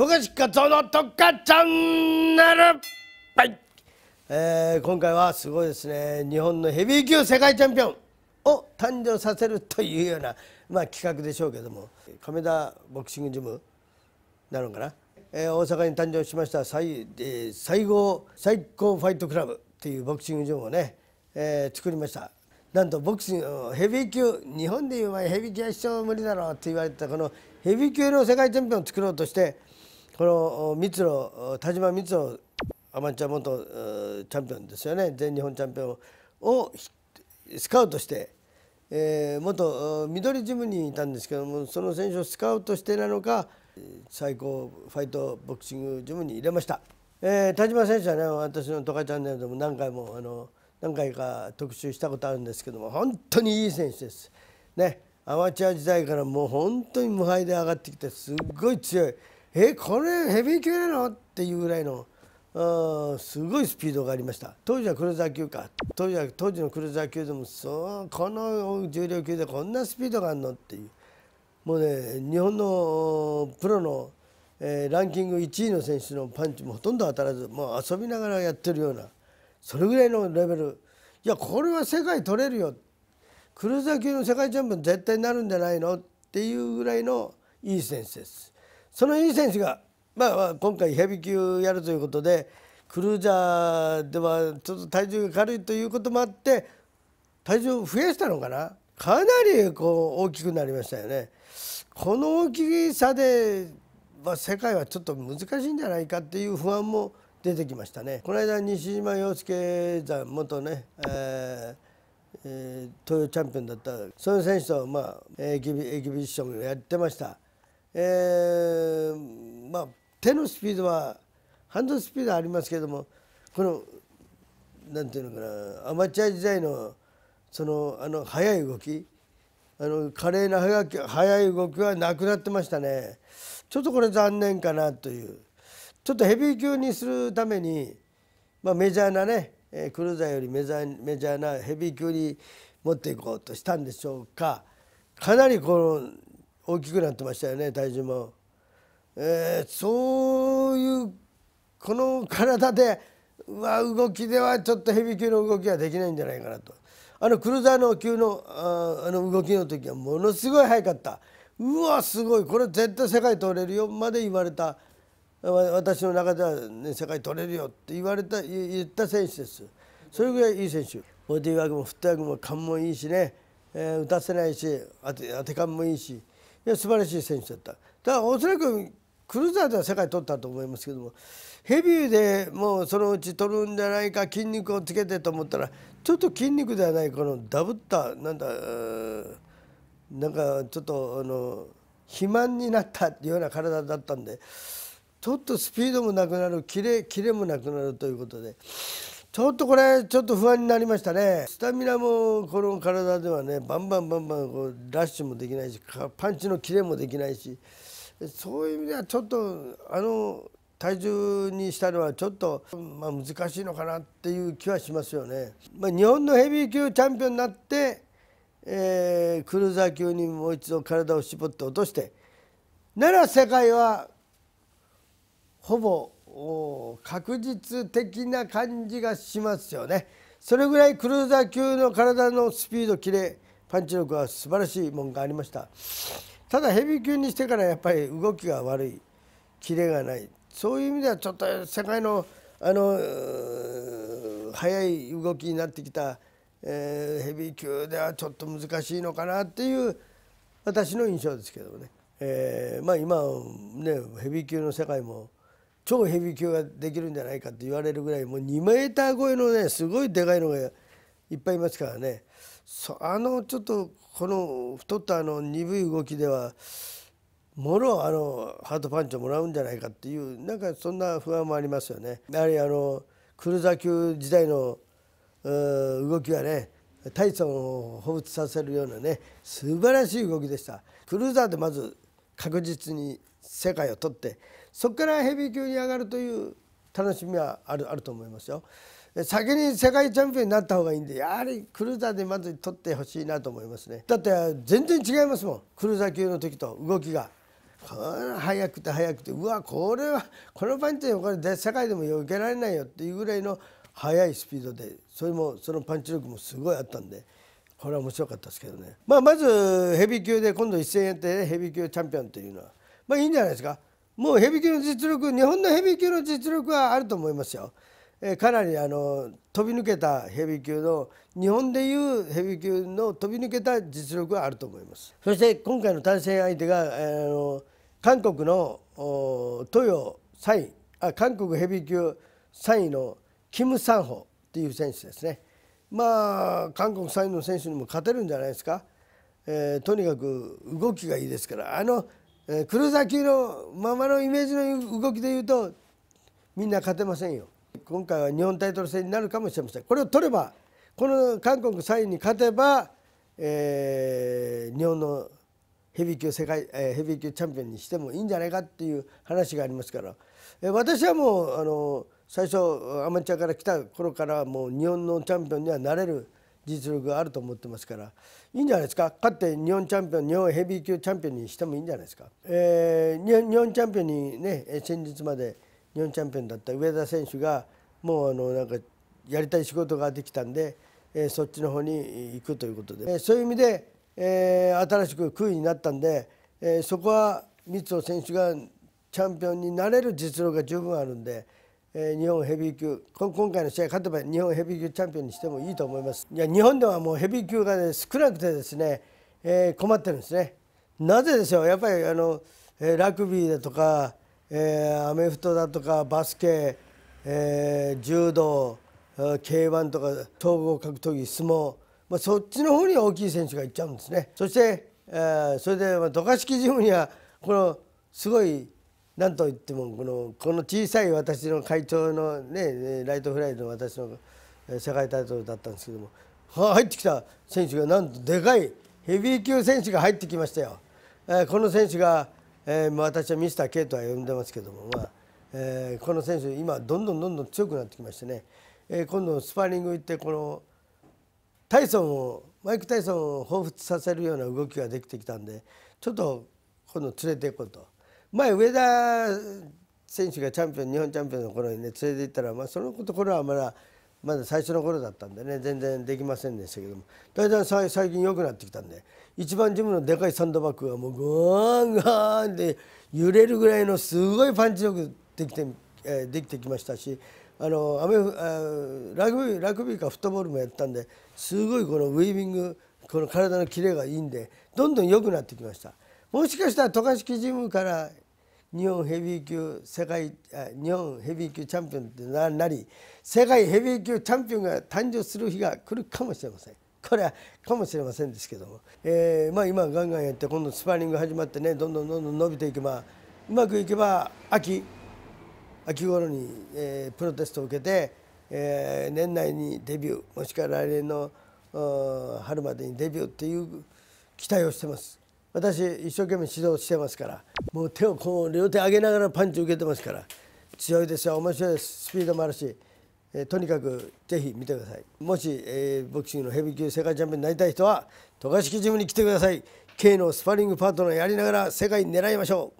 富樫課長の特カチャンネルはい、えー、今回はすごいですね日本のヘビー級世界チャンピオンを誕生させるというような、まあ、企画でしょうけども亀田ボクシングジムなのかな、えー、大阪に誕生しました最,、えー、最高最高ファイトクラブというボクシングジムをね、えー、作りましたなんとボクシングヘビー級日本でいうヘビー級は一生無理だろうって言われたこのヘビー級の世界チャンピオンを作ろうとしてこの三の田島三野アマチュア元チャンピオンですよね全日本チャンピオンをスカウトして、えー、元緑ジムにいたんですけどもその選手をスカウトしてなのか最高ファイトボクシングジムに入れました、えー、田島選手はね私の「トカチャンネル」でも何回もあの何回か特集したことあるんですけども本当にいい選手です。ねアマチュア時代からもう本当に無敗で上がってきてすっごい強いえこれヘビー級なのっていうぐらいのあすごいスピードがありました当時はクルーザー級か当時は当時のクルーザー級でもそうこの重量級でこんなスピードがあるのっていうもうね日本のプロの、えー、ランキング1位の選手のパンチもほとんど当たらずもう遊びながらやってるようなそれぐらいのレベルいやこれは世界取れるよクルーザー級の世界チャンピオン絶対になるんじゃないのっていうぐらいのいい選手です。そのいい選手が、まあ、まあ今回ヘビー級やるということでクルージャーではちょっと体重が軽いということもあって体重を増やしたのかなかなりこう大きくなりましたよね。この大きさで、まあ、世界はちょっと難しいんじゃないかっていう不安も出てきましたね。この間西島洋介さん元ね、えーえー、東洋チャンピオンだったその選手と、まあ、エキビエキビションをやってました。えー、まあ、手のスピードはハンドスピードはありますけどもこの何て言うのかなアマチュア時代のそのあの速い動きあの華麗な速速い動きはなくなってましたねちょっとこれ残念かなというちょっとヘビー級にするために、まあ、メジャーなねクルーザーよりメジャーメジャーなヘビー級に持っていこうとしたんでしょうかかなりこの大きくなってましたよね体重も、えー、そういうこの体では動きではちょっとヘビー級の動きはできないんじゃないかなとあのクルーザーの級のああの動きの時はものすごい速かったうわすごいこれ絶対世界取れるよまで言われた私の中では、ね、世界取れるよって言われた言った選手ですそれぐらいいい選手ボディーワークもフットワークも勘もいいしね、えー、打たせないし当て当て勘もいいしいや素晴らしい選手だっただからおそらくクルーザーでは世界取ったと思いますけどもヘビーでもうそのうち取るんじゃないか筋肉をつけてと思ったらちょっと筋肉ではないこのダブったなんだなんかちょっとあの肥満になったような体だったんでちょっとスピードもなくなるキレキレもなくなるということでちょっとこれちょっと不安になりましたねスタミナもこの体ではねバンバンバンバンこうラッシュもできないしパンチのキレもできないしそういう意味ではちょっとあの体重にしたのはちょっと、まあ、難しいのかなっていう気はしますよね。まあ、日本のヘビー級チャンピオンになって、えー、クルーザー級にもう一度体を絞って落としてなら世界はほぼ確実的な感じがしますよねそれぐらいクルーザー級の体のスピードキレパンチ力は素晴らしいもんがありましたただヘビー級にしてからやっぱり動きが悪いキレがないそういう意味ではちょっと世界のあの速い動きになってきた、えー、ヘビー級ではちょっと難しいのかなっていう私の印象ですけどもね、えー、まあ今ねヘビー級の世界も超ヘビー級ができるんじゃないかって言われるぐらいもう2メーター超えのねすごいでかいのがいっぱいいますからねあのちょっとこの太ったあの鈍い動きではもろあのハートパンチをもらうんじゃないかっていうなんかそんな不安もありますよね。やはりあのクルーザー級時代の動きはねタイソンを彷彿させるようなね素晴らしい動きでした。クルーザーでまず確実に世界を取ってそこからヘビー級に上がるという楽しみはあるあると思いますよ。先に世界チャンピオンになった方がいいんでやはりクルーザーでまず取ってほしいなと思いますねだって全然違いますもんクルーザー級の時と動きが速くて速くてうわこれはこのパンチでこれ世界でも避けられないよっていうぐらいの速いスピードでそれもそのパンチ力もすごいあったんでこれは面白かったですけどね、まあ、まずヘビー級で今度一戦やって、ヘビー級チャンピオンというのはまあいいんじゃないですかもうヘビ級の実力日本のヘビ級の実力はあると思いますよ。えかなりあの飛び抜けたヘビー級の日本でいうヘビー級の飛び抜けた実力はあると思いますそして今回の対戦相手が、えー、の韓国の東洋3位あ韓国ヘビー級3位のキム・サンホっていう選手ですねまあ韓国3位の選手にも勝てるんじゃないですか、えー、とにかく動きがいいですからあのえー、級のままのイメージの動きでいうとみんな勝てませんよ今回は日本タイトル戦になるかもしれませんこれを取ればこの韓国3位に勝てば、えー、日本のヘビー級世界、えー、ヘビー級チャンピオンにしてもいいんじゃないかっていう話がありますから、えー、私はもうあの最初アマチュアから来た頃からもう日本のチャンピオンにはなれる実力があると思ってますからいいんじゃないですかかって日本チャンピオン日本ヘビー級チャンピオンにしてもいいんじゃないですか、えー、日本チャンピオンにね先日まで日本チャンピオンだった上田選手がもうあのなんかやりたい仕事ができたんで、えー、そっちの方に行くということで、えー、そういう意味で、えー、新しく空位になったんで、えそこは三尾選手がチャンピオンになれる実力が十分あるんで。え日本ヘビー級今回の試合勝てば日本ヘビー級チャンピオンにしてもいいと思いますいや日本ではもうヘビー級が、ね、少なくてですね、えー、困ってるんですねなぜでしょうやっぱりあの、えラグビーだとか、えー、アメフトだとかバスケ、えー、柔道 k 1とか統合格闘技相撲、まあ、そっちの方に大きい選手がいっちゃうんですねそして、えそれで渡嘉敷ジムにはこのすごいなんといってもこのこの小さい私の会長のねライトフライの私の世界タイトルだったんですけども入ってきた選手がなんとでかいヘビー級選手が入ってきましたよ。えこの選手が、えー、私はミスター K とは呼んでますけども、まあえー、この選手今どんどんどんどん強くなってきましてね、えー、今度スパーリング行ってこのタイソンをマイク・タイソンを彷彿させるような動きができてきたんでちょっと今度連れていこうと。前上田選手がチャンピオン日本チャンピオンの頃にね連れて行ったら、まあ、その頃はまだまだ最初の頃だったんでね全然できませんでしたけども大体最近良くなってきたんで一番ジムのでかいサンドバッグがもうグーンガーンって揺れるぐらいのすごいパンチ力できて,、えー、できてきましたしあのアメラグビーラグビーかフットボールもやったんですごいこのウィービングこの体のキレがいいんでどんどん良くなってきました。もしかしたら渡嘉敷ジムから日本ヘビー級世界日本ヘビー級チャンピオンってなり世界ヘビー級チャンピオンが誕生する日が来るかもしれません。これはかもしれませんですけども、えーまあ、今ガンガンやって今度スパーリング始まってねどんどんどんどん伸びていけばうまくいけば秋秋頃に、えー、プロテストを受けて、えー、年内にデビューもしくは来年の春までにデビューっていう期待をしてます。私一生懸命指導してますからもう手をこう両手上げながらパンチ受けてますから強いですよ面白いですスピードもあるし、えー、とにかくぜひ見てくださいもし、えー、ボクシングのヘビー級世界チャンピオンになりたい人は渡嘉敷ジムに来てください K のスパリングパートナーやりながら世界に狙いましょう